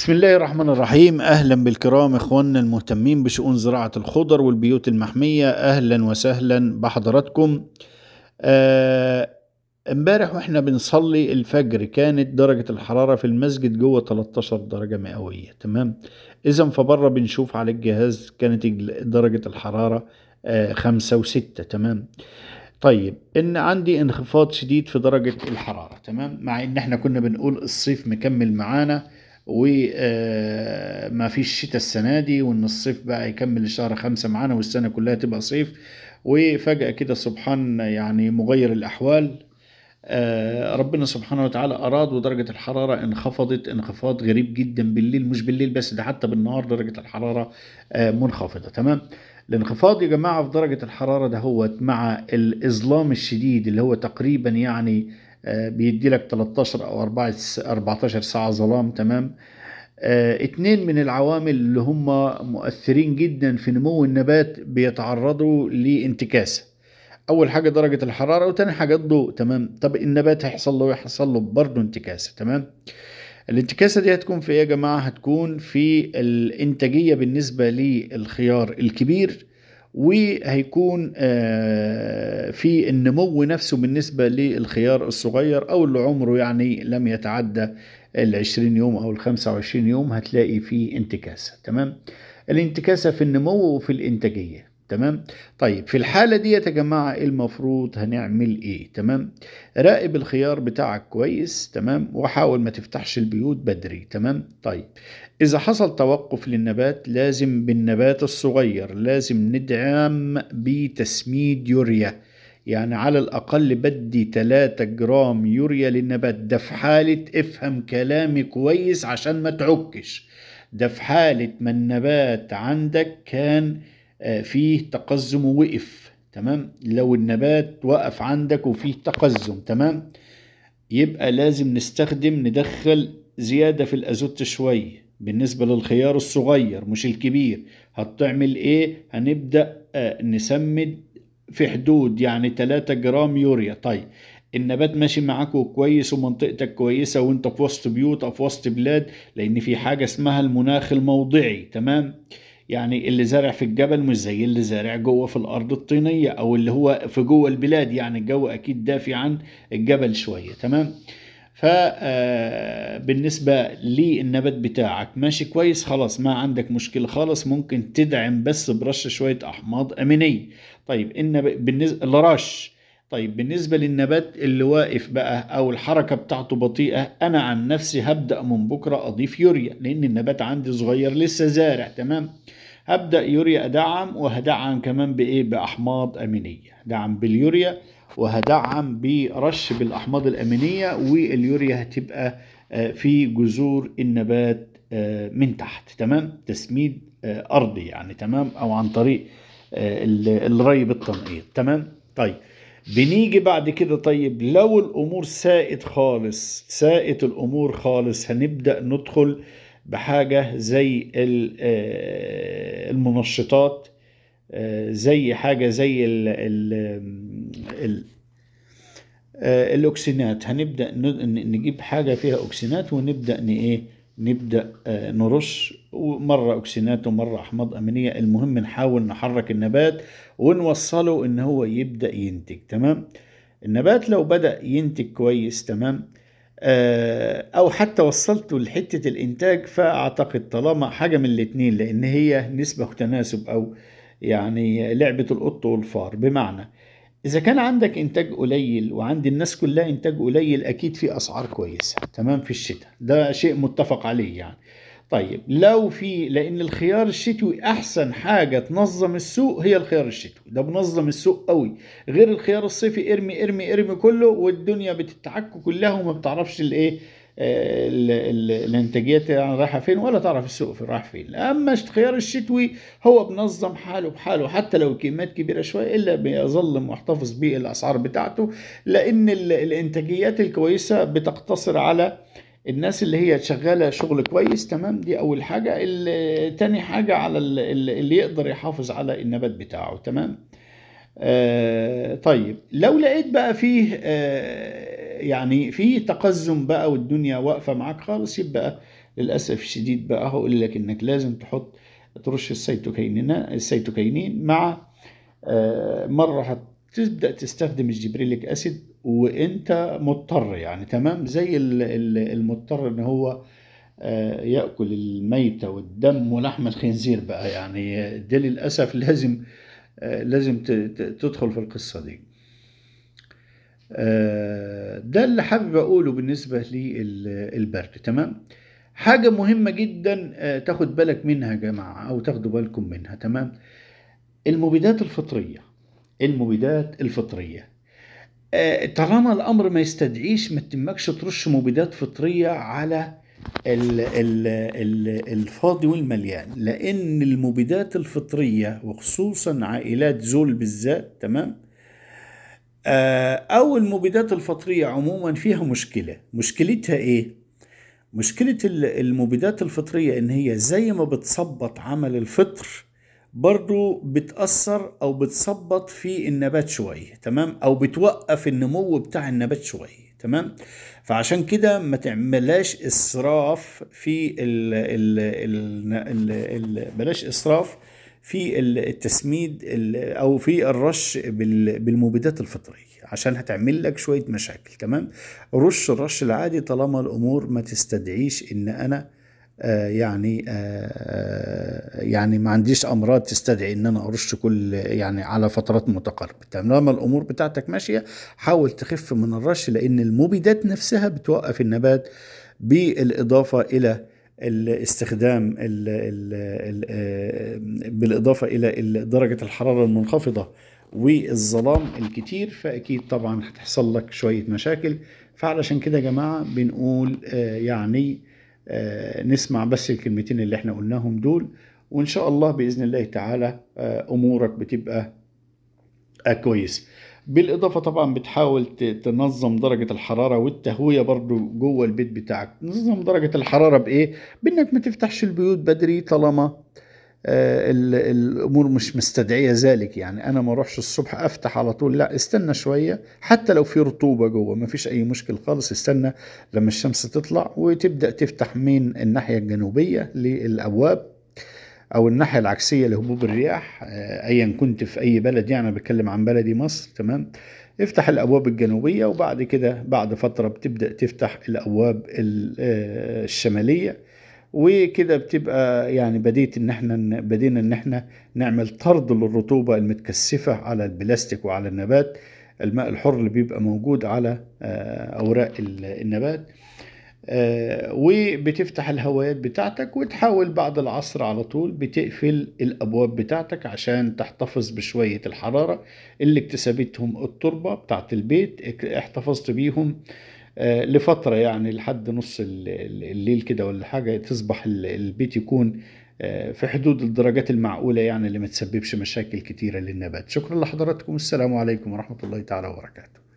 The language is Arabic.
بسم الله الرحمن الرحيم اهلا بالكرام اخواننا المهتمين بشؤون زراعة الخضر والبيوت المحمية اهلا وسهلا بحضراتكم آه، امبارح واحنا بنصلي الفجر كانت درجة الحرارة في المسجد جوه 13 درجة مئوية تمام اذا فبره بنشوف على الجهاز كانت درجة الحرارة آه خمسة وستة تمام طيب ان عندي انخفاض شديد في درجة الحرارة تمام مع ان احنا كنا بنقول الصيف مكمل معانا وما فيش شتاء السنة دي وإن الصيف بقى يكمل شهر خمسة معانا والسنة كلها تبقى صيف وفجأة كده سبحان يعني مغير الأحوال آه، ربنا سبحانه وتعالى أراد ودرجة الحرارة انخفضت انخفاض غريب جدا بالليل مش بالليل بس ده حتى بالنهار درجة الحرارة آه، منخفضة تمام الانخفاض يا جماعة في درجة الحرارة ده هو مع الإظلام الشديد اللي هو تقريبا يعني آه، بيدي لك 13 او 14 ساعه ظلام تمام آه، اتنين من العوامل اللي هم مؤثرين جدا في نمو النبات بيتعرضوا لانتكاسه اول حاجه درجه الحراره وتاني حاجه الضوء تمام طب النبات هيحصل له إيه؟ هيحصل له برضه انتكاسه تمام الانتكاسه دي هتكون في ايه يا جماعه هتكون في الانتاجيه بالنسبه للخيار الكبير وهيكون آه، في النمو نفسه بالنسبة للخيار الصغير أو اللي عمره يعني لم يتعدى العشرين يوم أو الخمسة وعشرين يوم هتلاقي فيه انتكاسة تمام الانتكاسة في النمو وفي الإنتاجية تمام طيب في الحالة دي يا جماعة إيه المفروض هنعمل ايه تمام راقب الخيار بتاعك كويس تمام وحاول ما تفتحش البيوت بدري تمام طيب اذا حصل توقف للنبات لازم بالنبات الصغير لازم ندعم بتسميد يوريا يعني على الأقل بدي 3 جرام يوريا للنبات ده في حالة افهم كلامي كويس عشان ما تعكش ده في حالة ما النبات عندك كان آه، فيه تقزم ووقف تمام لو النبات وقف عندك وفيه تقزم تمام يبقى لازم نستخدم ندخل زيادة في الازوت شوية بالنسبة للخيار الصغير مش الكبير هتعمل ايه هنبدأ آه، نسمد في حدود يعني 3 جرام يوريا طيب النبات ماشي معاك كويس ومنطقتك كويسة وانت في وسط بيوت او في وسط بلاد لان في حاجة اسمها المناخ الموضعي تمام يعني اللي زارع في الجبل مش زي اللي زارع جوه في الارض الطينيه او اللي هو في جوه البلاد يعني الجو اكيد دافي عن الجبل شويه تمام فبالنسبة آه، للنبات بتاعك ماشي كويس خلاص ما عندك مشكلة خالص ممكن تدعم بس برش شوية أحماض أمينية طيب النبات بالنسبة لرش طيب بالنسبة للنبات اللي واقف بقى أو الحركة بتاعته بطيئة أنا عن نفسي هبدأ من بكرة أضيف يوريا لأن النبات عندي صغير لسه زارع تمام هبدأ يوريا أدعم وهدعم كمان بإيه بأحماض أمينية دعم باليوريا وهدعم برش بالأحماض الأمينية واليوريا هتبقى آه، في جذور النبات آه، من تحت تمام تسميد آه، أرضي يعني تمام أو عن طريق الري بالتنقيط تمام طيب بنيجي بعد كده طيب لو الامور ساءت خالص ساءت الامور خالص هنبدا ندخل بحاجه زي آه، المنشطات آه، زي حاجه زي ال آه، الاوكسينات هنبدا نجيب حاجه فيها اوكسينات ونبدا ايه نبدأ آه، نرش ومرة اكسينات ومرة أحماض أمينية المهم نحاول نحرك النبات ونوصله إن هو يبدأ ينتج تمام النبات لو بدأ ينتج كويس تمام آه، أو حتى وصلته لحتة الإنتاج فأعتقد طالما حاجة من الاتنين لأن هي نسبة وتناسب أو يعني لعبة القط والفار بمعنى إذا كان عندك إنتاج قليل وعند الناس كلها إنتاج قليل أكيد في أسعار كويسة تمام في الشتاء ده شيء متفق عليه يعني طيب لو في لأن الخيار الشتوي أحسن حاجة تنظم السوق هي الخيار الشتوي ده بنظم السوق قوي غير الخيار الصيفي ارمي ارمي ارمي كله والدنيا بتتعك كلها وما بتعرفش الإيه الانتاجيه يعني رايحه فين ولا تعرف السوق في رايح فين اما الخيار الشتوي هو بنظم حاله بحاله حتى لو كميات كبيره شويه الا بيظل محتفظ بالاسعار بتاعته لان الانتاجيات الكويسه بتقتصر على الناس اللي هي شغاله شغل كويس تمام دي اول حاجه تاني حاجه على اللي يقدر يحافظ على النبات بتاعه تمام آه طيب لو لقيت بقى فيه آه يعني في تقزم بقى والدنيا واقفه معاك خالص يبقى للاسف الشديد بقى هقول لك انك لازم تحط ترش السيتوكينين السيتوكينين مع آه، مره هتبدا تستخدم الجبريليك اسيد وانت مضطر يعني تمام زي المضطر ان هو آه، ياكل الميته والدم ولحم الخنزير بقى يعني ده للاسف لازم آه، لازم تدخل في القصه دي آه، ده اللي حابب اقوله بالنسبه للبرد تمام حاجه مهمه جدا آه، تاخد بالك منها يا جماعه او تاخدوا بالكم منها تمام المبيدات الفطريه المبيدات الفطريه آه، طالما الامر ما يستدعيش ما تتمكش ترش مبيدات فطريه على الـ الـ الـ الفاضي والمليان لان المبيدات الفطريه وخصوصا عائلات زول بالذات تمام آه، أو المبيدات الفطرية عموما فيها مشكلة مشكلتها إيه؟ مشكلة المبيدات الفطرية إن هي زي ما بتصبط عمل الفطر برضو بتأثر أو بتصبط في النبات شوية تمام أو بتوقف النمو بتاع النبات شوية تمام فعشان كده ما تعملاش إسراف في ال ال ال ال ال بلاش إسراف في التسميد او في الرش بالمبيدات الفطريه عشان هتعمل لك شويه مشاكل تمام رش الرش العادي طالما الامور ما تستدعيش ان انا آه، يعني آه، آه، يعني ما عنديش امراض تستدعي ان انا ارش كل يعني على فترات متقاربه طالما الامور بتاعتك ماشيه حاول تخف من الرش لان المبيدات نفسها بتوقف النبات بالاضافه الى الاستخدام الـ الـ الـ آه، بالاضافه الى درجه الحراره المنخفضه والظلام الكتير فاكيد طبعا هتحصل لك شويه مشاكل فعلشان كده يا جماعه بنقول آه، يعني آه، نسمع بس الكلمتين اللي احنا قلناهم دول وان شاء الله باذن الله تعالى امورك بتبقى كويسه بالاضافه طبعا بتحاول تنظم درجه الحراره والتهويه برضو جوه البيت بتاعك تنظم درجه الحراره بايه بانك ما تفتحش البيوت بدري طالما آه الامور مش مستدعيه ذلك يعني انا ما اروحش الصبح افتح على طول لا استنى شويه حتى لو في رطوبه جوه ما فيش اي مشكل خالص استنى لما الشمس تطلع وتبدا تفتح من الناحيه الجنوبيه للابواب او الناحيه العكسيه لهبوب الرياح آه، ايا كنت في اي بلد يعني بتكلم عن بلدي مصر تمام افتح الابواب الجنوبيه وبعد كده بعد فتره بتبدا تفتح الابواب آه، الشماليه وكده بتبقى يعني بديت ان احنا بدينا ان احنا نعمل طرد للرطوبه المتكثفه على البلاستيك وعلى النبات الماء الحر اللي بيبقى موجود على آه، اوراق النبات آه، وبتفتح الهوايات بتاعتك وتحاول بعد العصر على طول بتقفل الابواب بتاعتك عشان تحتفظ بشويه الحراره اللي اكتسبتهم التربه بتاعت البيت احتفظت بيهم آه، لفتره يعني لحد نص الليل كده ولا حاجه تصبح البيت يكون آه، في حدود الدرجات المعقوله يعني اللي ما تسببش مشاكل كتيره للنبات شكرا لحضراتكم السلام عليكم ورحمه الله تعالى وبركاته